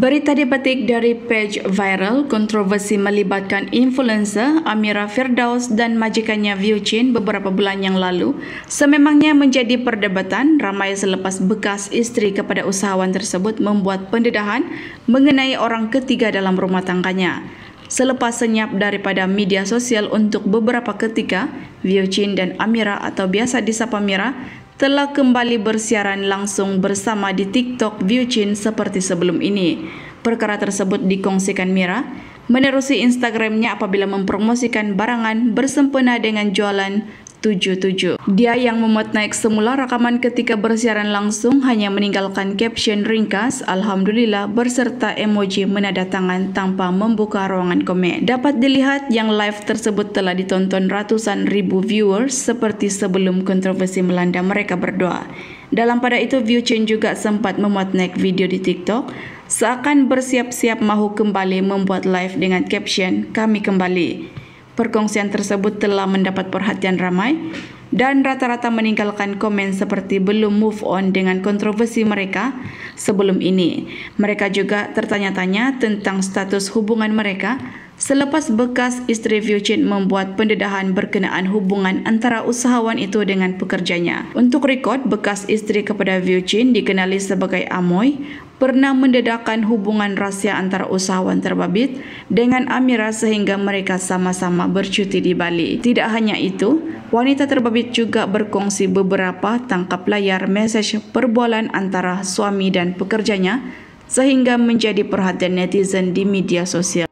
Berita dipetik dari page viral, kontroversi melibatkan influencer Amira Firdaus dan majikannya Viu Chin beberapa bulan yang lalu sememangnya menjadi perdebatan ramai selepas bekas istri kepada usahawan tersebut membuat pendedahan mengenai orang ketiga dalam rumah tangganya. Selepas senyap daripada media sosial untuk beberapa ketika, Viu Chin dan Amira atau biasa disapa Mira telah kembali bersiaran langsung bersama di TikTok Viewchin seperti sebelum ini. Perkara tersebut dikongsikan Mira menerusi Instagramnya apabila mempromosikan barangan bersempena dengan jualan 77. Dia yang memuat naik semula rakaman ketika bersiaran langsung hanya meninggalkan caption ringkas Alhamdulillah berserta emoji menada tangan tanpa membuka ruangan komen. Dapat dilihat yang live tersebut telah ditonton ratusan ribu viewers seperti sebelum kontroversi melanda mereka berdoa. Dalam pada itu, View Chain juga sempat memuat naik video di TikTok seakan bersiap-siap mahu kembali membuat live dengan caption, Kami kembali perkongsian tersebut telah mendapat perhatian ramai dan rata-rata meninggalkan komen seperti belum move on dengan kontroversi mereka sebelum ini. Mereka juga tertanya-tanya tentang status hubungan mereka selepas bekas isteri Vujicic membuat pendedahan berkenaan hubungan antara usahawan itu dengan pekerjanya. Untuk rekod, bekas isteri kepada Vujicic dikenali sebagai Amoy pernah mendedahkan hubungan rahsia antara usahawan terbabit dengan Amira sehingga mereka sama-sama bercuti di Bali. Tidak hanya itu, wanita terbabit juga berkongsi beberapa tangkap layar mesej perbualan antara suami dan pekerjanya sehingga menjadi perhatian netizen di media sosial.